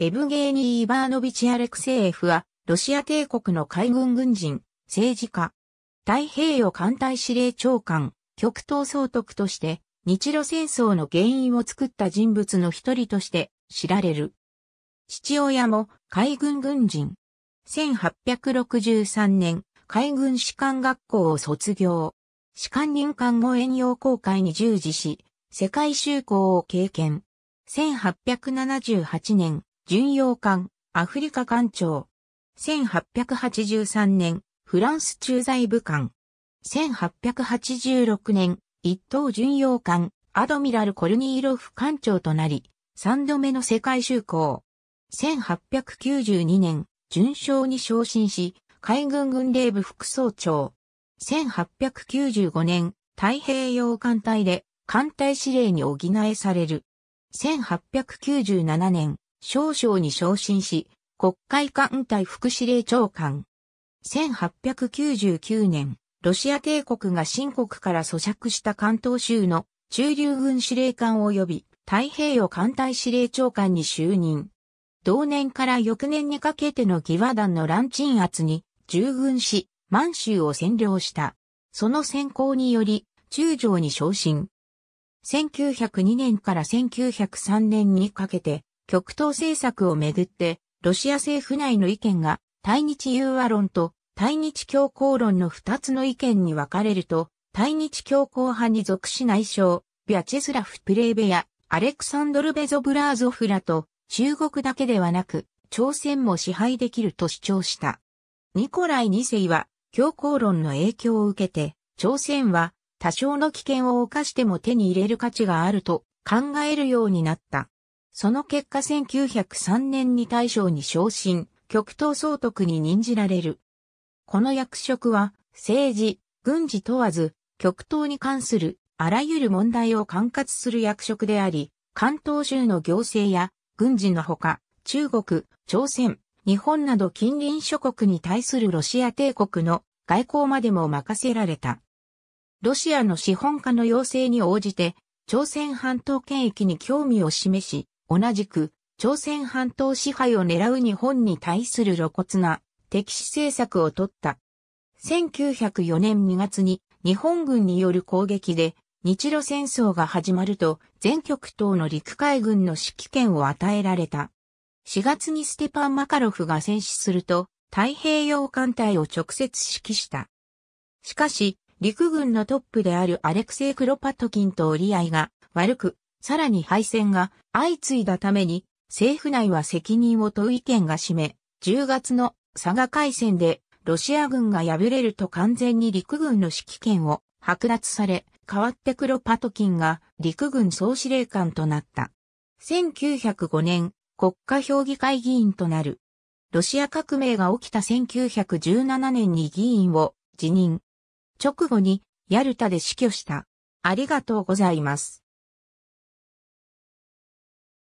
エブゲーニー・イバーノビチ・アレクセーフは、ロシア帝国の海軍軍人、政治家、太平洋艦隊司令長官、極東総督として、日露戦争の原因を作った人物の一人として知られる。父親も海軍軍人。1863年、海軍士官学校を卒業。士官任官後遠洋航海に従事し、世界就航を経験。1878年、巡洋艦、アフリカ艦長。1883年、フランス駐在部艦。1886年、一等巡洋艦、アドミラル・コルニーロフ艦長となり、三度目の世界就航。1892年、巡将に昇進し、海軍軍令部副総長。1895年、太平洋艦隊で艦隊司令に補えされる。1897年、少将に昇進し、国会艦隊副司令長官。1899年、ロシア帝国が新国から咀嚼した関東州の中流軍司令官及び太平洋艦隊司令長官に就任。同年から翌年にかけての義和団の乱鎮圧に従軍し、満州を占領した。その先行により、中将に昇進。1902年から1903年にかけて、極東政策をめぐって、ロシア政府内の意見が、対日融和論と対日強硬論の二つの意見に分かれると、対日強硬派に属し内相、ビャチェスラフ・プレーベや、アレクサンドル・ベゾブラーゾフらと、中国だけではなく、朝鮮も支配できると主張した。ニコライ2世は、強硬論の影響を受けて、朝鮮は、多少の危険を犯しても手に入れる価値があると考えるようになった。その結果1903年に大将に昇進、極東総督に任じられる。この役職は、政治、軍事問わず、極東に関するあらゆる問題を管轄する役職であり、関東州の行政や軍事のほか、中国、朝鮮、日本など近隣諸国に対するロシア帝国の外交までも任せられた。ロシアの資本家の要請に応じて、朝鮮半島圏域に興味を示し、同じく、朝鮮半島支配を狙う日本に対する露骨な敵視政策を取った。1904年2月に日本軍による攻撃で日露戦争が始まると全極東の陸海軍の指揮権を与えられた。4月にステパン・マカロフが戦死すると太平洋艦隊を直接指揮した。しかし、陸軍のトップであるアレクセイ・クロパトキンと折り合いが悪く、さらに敗戦が相次いだために、政府内は責任を問う意見が占め、10月の佐賀海戦でロシア軍が敗れると完全に陸軍の指揮権を剥奪され、代わって黒パトキンが陸軍総司令官となった。1905年、国家評議会議員となる。ロシア革命が起きた1917年に議員を辞任。直後にヤルタで死去した。ありがとうございます。